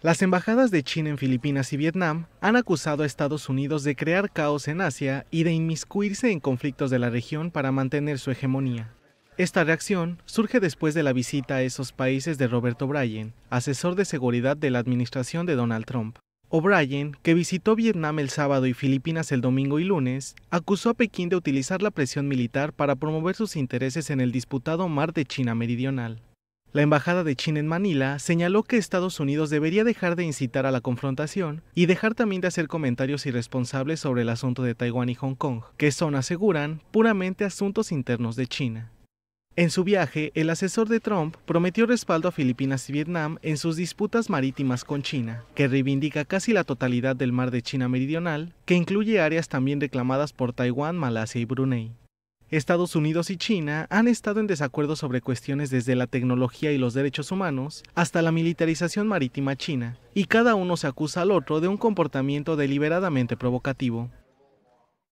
Las embajadas de China en Filipinas y Vietnam han acusado a Estados Unidos de crear caos en Asia y de inmiscuirse en conflictos de la región para mantener su hegemonía. Esta reacción surge después de la visita a esos países de Robert O'Brien, asesor de seguridad de la administración de Donald Trump. O'Brien, que visitó Vietnam el sábado y Filipinas el domingo y lunes, acusó a Pekín de utilizar la presión militar para promover sus intereses en el disputado mar de China Meridional. La Embajada de China en Manila señaló que Estados Unidos debería dejar de incitar a la confrontación y dejar también de hacer comentarios irresponsables sobre el asunto de Taiwán y Hong Kong, que son, aseguran, puramente asuntos internos de China. En su viaje, el asesor de Trump prometió respaldo a Filipinas y Vietnam en sus disputas marítimas con China, que reivindica casi la totalidad del mar de China Meridional, que incluye áreas también reclamadas por Taiwán, Malasia y Brunei. Estados Unidos y China han estado en desacuerdo sobre cuestiones desde la tecnología y los derechos humanos hasta la militarización marítima china, y cada uno se acusa al otro de un comportamiento deliberadamente provocativo.